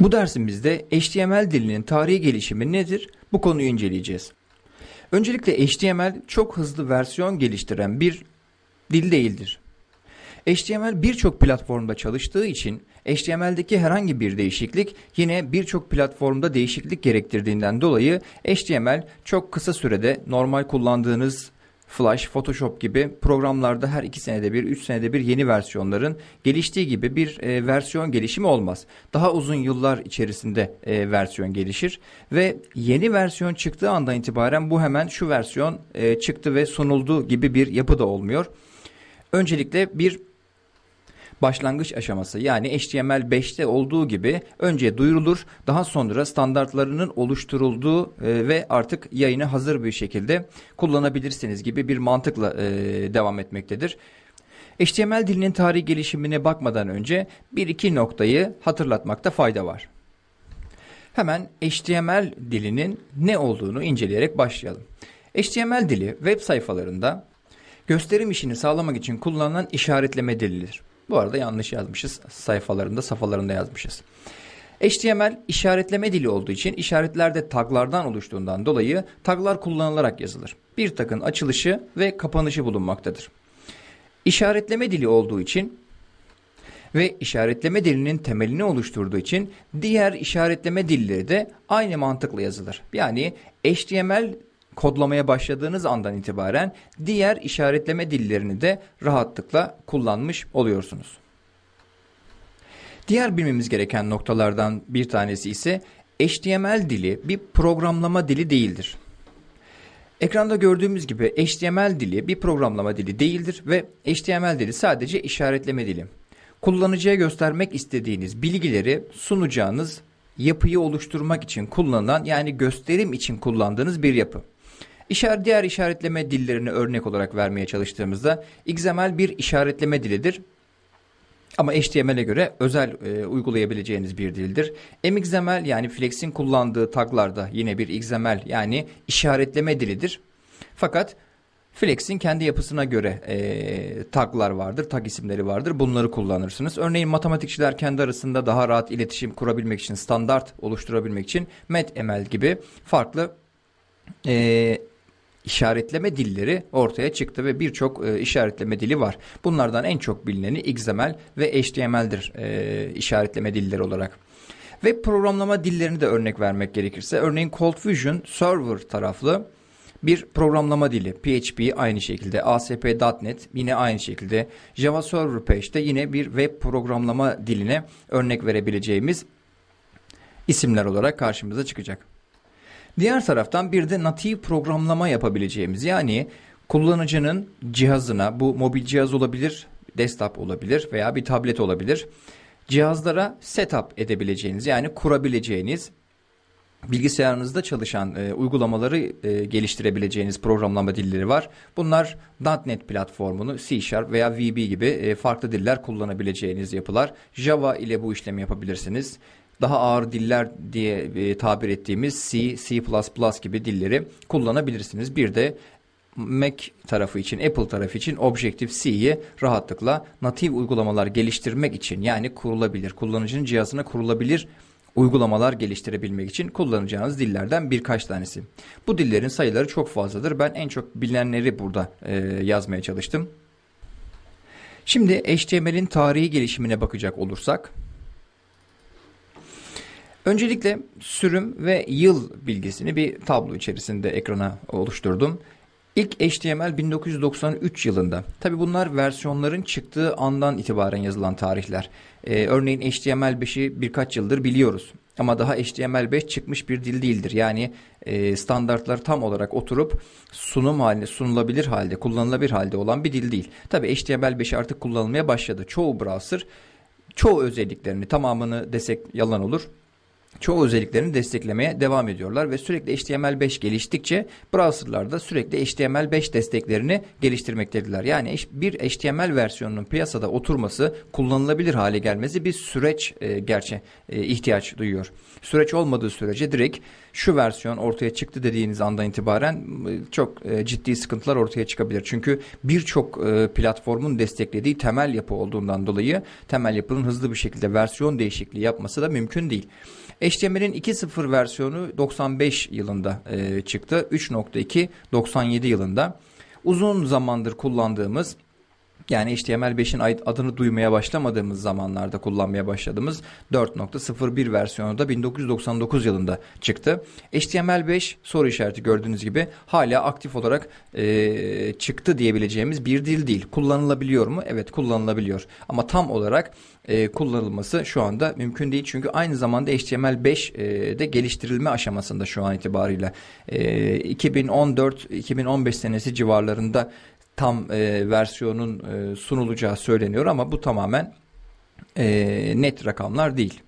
Bu dersimizde HTML dilinin tarihi gelişimi nedir? Bu konuyu inceleyeceğiz. Öncelikle HTML çok hızlı versiyon geliştiren bir dil değildir. HTML birçok platformda çalıştığı için HTML'deki herhangi bir değişiklik yine birçok platformda değişiklik gerektirdiğinden dolayı HTML çok kısa sürede normal kullandığınız Flash, Photoshop gibi programlarda her iki senede bir, üç senede bir yeni versiyonların geliştiği gibi bir e, versiyon gelişimi olmaz. Daha uzun yıllar içerisinde e, versiyon gelişir ve yeni versiyon çıktığı andan itibaren bu hemen şu versiyon e, çıktı ve sunuldu gibi bir yapı da olmuyor. Öncelikle bir başlangıç aşaması yani HTML5'te olduğu gibi önce duyurulur daha sonra standartlarının oluşturulduğu e, ve artık yayını hazır bir şekilde kullanabilirsiniz gibi bir mantıkla e, devam etmektedir. HTML dilinin tarih gelişimine bakmadan önce bir iki noktayı hatırlatmakta fayda var. Hemen HTML dilinin ne olduğunu inceleyerek başlayalım. HTML dili web sayfalarında gösterim işini sağlamak için kullanılan işaretleme dilidir. Bu arada yanlış yazmışız. Sayfalarında, safalarında yazmışız. HTML işaretleme dili olduğu için işaretlerde taglardan oluştuğundan dolayı taglar kullanılarak yazılır. Bir takın açılışı ve kapanışı bulunmaktadır. İşaretleme dili olduğu için ve işaretleme dilinin temelini oluşturduğu için diğer işaretleme dilleri de aynı mantıkla yazılır. Yani HTML kodlamaya başladığınız andan itibaren diğer işaretleme dillerini de rahatlıkla kullanmış oluyorsunuz. Diğer bilmemiz gereken noktalardan bir tanesi ise HTML dili bir programlama dili değildir. Ekranda gördüğümüz gibi HTML dili bir programlama dili değildir ve HTML dili sadece işaretleme dili. Kullanıcıya göstermek istediğiniz bilgileri sunacağınız yapıyı oluşturmak için kullanılan yani gösterim için kullandığınız bir yapı. İşaret, diğer işaretleme dillerini örnek olarak vermeye çalıştığımızda XML bir işaretleme dilidir. Ama HTML'e göre özel e, uygulayabileceğiniz bir dildir. MXML yani Flex'in kullandığı taglarda yine bir XML yani işaretleme dilidir. Fakat Flex'in kendi yapısına göre e, taglar vardır, tag isimleri vardır. Bunları kullanırsınız. Örneğin matematikçiler kendi arasında daha rahat iletişim kurabilmek için, standart oluşturabilmek için MedML gibi farklı e, işaretleme dilleri ortaya çıktı ve birçok e, işaretleme dili var. Bunlardan en çok bilineni XML ve HTML'dir e, işaretleme dilleri olarak. Ve programlama dillerini de örnek vermek gerekirse örneğin Cold Fusion server taraflı bir programlama dili PHP aynı şekilde ASP.NET yine aynı şekilde Java Server Page'de yine bir web programlama diline örnek verebileceğimiz isimler olarak karşımıza çıkacak. Diğer taraftan bir de natif programlama yapabileceğimiz yani kullanıcının cihazına bu mobil cihaz olabilir, desktop olabilir veya bir tablet olabilir. Cihazlara setup edebileceğiniz yani kurabileceğiniz bilgisayarınızda çalışan e, uygulamaları e, geliştirebileceğiniz programlama dilleri var. Bunlar .NET platformunu C Sharp veya VB gibi e, farklı diller kullanabileceğiniz yapılar. Java ile bu işlemi yapabilirsiniz daha ağır diller diye e, tabir ettiğimiz C, C++ gibi dilleri kullanabilirsiniz. Bir de Mac tarafı için, Apple tarafı için Objective-C'yi rahatlıkla natif uygulamalar geliştirmek için yani kurulabilir, kullanıcının cihazına kurulabilir uygulamalar geliştirebilmek için kullanacağınız dillerden birkaç tanesi. Bu dillerin sayıları çok fazladır. Ben en çok bilinenleri burada e, yazmaya çalıştım. Şimdi HTML'in tarihi gelişimine bakacak olursak Öncelikle sürüm ve yıl bilgisini bir tablo içerisinde ekrana oluşturdum. İlk HTML 1993 yılında. Tabi bunlar versiyonların çıktığı andan itibaren yazılan tarihler. Ee, örneğin HTML5'i birkaç yıldır biliyoruz. Ama daha HTML5 çıkmış bir dil değildir. Yani e, standartlar tam olarak oturup sunum haline, sunulabilir halde, kullanılabilir halde olan bir dil değil. Tabi HTML5 artık kullanılmaya başladı. Çoğu browser çoğu özelliklerini tamamını desek yalan olur çoğu özelliklerini desteklemeye devam ediyorlar ve sürekli HTML5 geliştikçe browserlarda sürekli HTML5 desteklerini geliştirmektedirler. Yani bir HTML versiyonunun piyasada oturması, kullanılabilir hale gelmesi bir süreç e, gerçi e, ihtiyaç duyuyor. Süreç olmadığı sürece direkt şu versiyon ortaya çıktı dediğiniz andan itibaren e, çok e, ciddi sıkıntılar ortaya çıkabilir. Çünkü birçok e, platformun desteklediği temel yapı olduğundan dolayı temel yapının hızlı bir şekilde versiyon değişikliği yapması da mümkün değil. HTML'in 2.0 versiyonu 95 yılında e, çıktı. 3.2 97 yılında. Uzun zamandır kullandığımız yani HTML5'in adını duymaya başlamadığımız zamanlarda kullanmaya başladığımız 4.01 versiyonu da 1999 yılında çıktı. HTML5 soru işareti gördüğünüz gibi hala aktif olarak e, çıktı diyebileceğimiz bir dil değil. Kullanılabiliyor mu? Evet kullanılabiliyor. Ama tam olarak e, kullanılması şu anda mümkün değil. Çünkü aynı zamanda HTML5 e, de geliştirilme aşamasında şu an itibariyle. E, 2014-2015 senesi civarlarında tam e, versiyonun e, sunulacağı söyleniyor ama bu tamamen e, net rakamlar değil.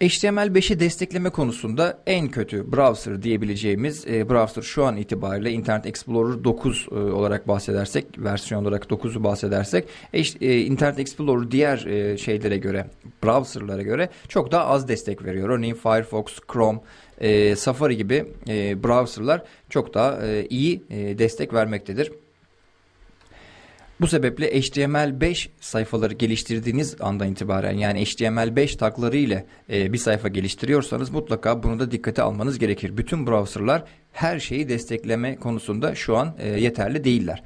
HTML5'i destekleme konusunda en kötü browser diyebileceğimiz e, browser şu an itibariyle Internet Explorer 9 e, olarak bahsedersek, versiyon olarak 9'u bahsedersek, e, Internet Explorer diğer e, şeylere göre, browserlara göre çok daha az destek veriyor. Örneğin Firefox, Chrome, e, Safari gibi e, browserlar çok daha e, iyi e, destek vermektedir. Bu sebeple HTML5 sayfaları geliştirdiğiniz andan itibaren yani HTML5 tagları ile e, bir sayfa geliştiriyorsanız mutlaka bunu da dikkate almanız gerekir. Bütün browserlar her şeyi destekleme konusunda şu an e, yeterli değiller.